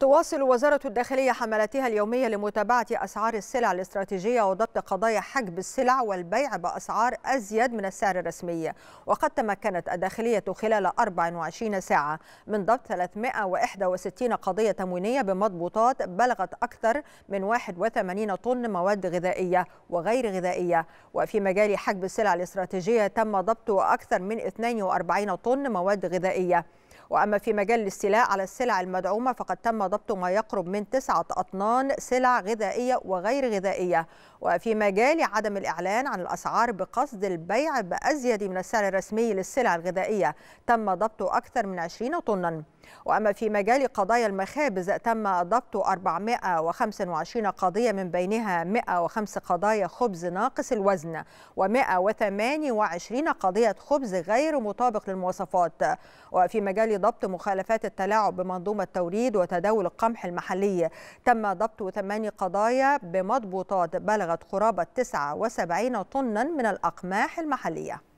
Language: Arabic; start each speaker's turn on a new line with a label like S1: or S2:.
S1: تواصل وزارة الداخلية حملاتها اليومية لمتابعة أسعار السلع الاستراتيجية وضبط قضايا حجب السلع والبيع بأسعار أزيد من السعر الرسمي وقد تمكنت الداخلية خلال 24 ساعة من ضبط 361 قضية تموينية بمضبوطات بلغت أكثر من 81 طن مواد غذائية وغير غذائية وفي مجال حجب السلع الاستراتيجية تم ضبط أكثر من 42 طن مواد غذائية وأما في مجال الاستيلاء على السلع المدعومة فقد تم ضبط ما يقرب من تسعة أطنان سلع غذائية وغير غذائية وفي مجال عدم الإعلان عن الأسعار بقصد البيع بأزيد من السعر الرسمي للسلع الغذائية تم ضبط أكثر من 20 طناً وأما في مجال قضايا المخابز تم ضبط 425 قضية من بينها 105 قضايا خبز ناقص الوزن و128 قضية خبز غير مطابق للمواصفات وفي مجال ضبط مخالفات التلاعب بمنظومة توريد وتداول القمح المحلي تم ضبط ثمان قضايا بمضبوطات بلغت قرابة 79 طنا من الأقماح المحلية